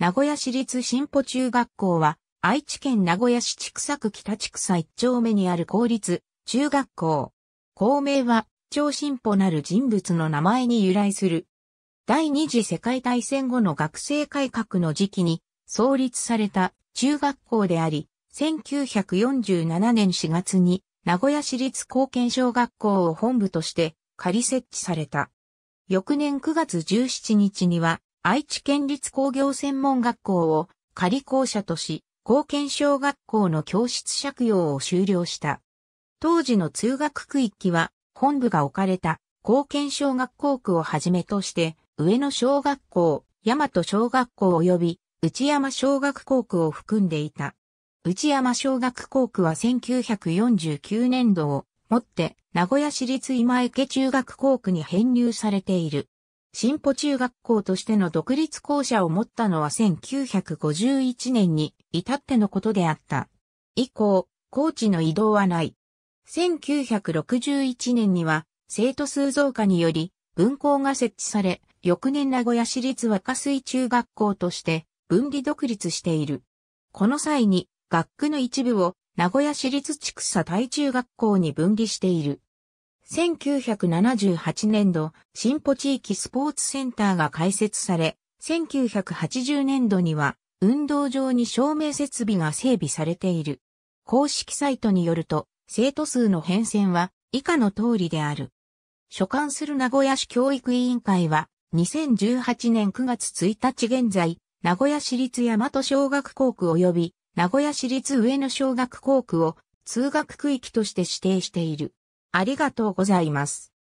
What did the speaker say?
名古屋市立新保中学校は、愛知県名古屋市千草区北千草一丁目にある公立中学校。校名は、超進歩なる人物の名前に由来する。第二次世界大戦後の学生改革の時期に創立された中学校であり、1947年4月に名古屋市立高県小学校を本部として仮設置された。翌年9月17日には愛知県立工業専門学校を仮校舎とし、高献小学校の教室借用を終了した。当時の通学区域は、本部が置かれた高献小学校区をはじめとして、上野小学校、大和小学校及び内山小学校区を含んでいた。内山小学校区は1949年度をもって名古屋市立今池中学校区に編入されている。進歩中学校としての独立校舎を持ったのは1951年に至ってのことであった。以降、高知の移動はない。1961年には生徒数増加により分校が設置され、翌年名古屋市立若水中学校として分離独立している。この際に学区の一部を名古屋市立畜佐大中学校に分離している。1978年度、新保地域スポーツセンターが開設され、1980年度には、運動場に照明設備が整備されている。公式サイトによると、生徒数の変遷は以下の通りである。所管する名古屋市教育委員会は、2018年9月1日現在、名古屋市立大和小学校区及び、名古屋市立上野小学校区を通学区域として指定している。ありがとうございます。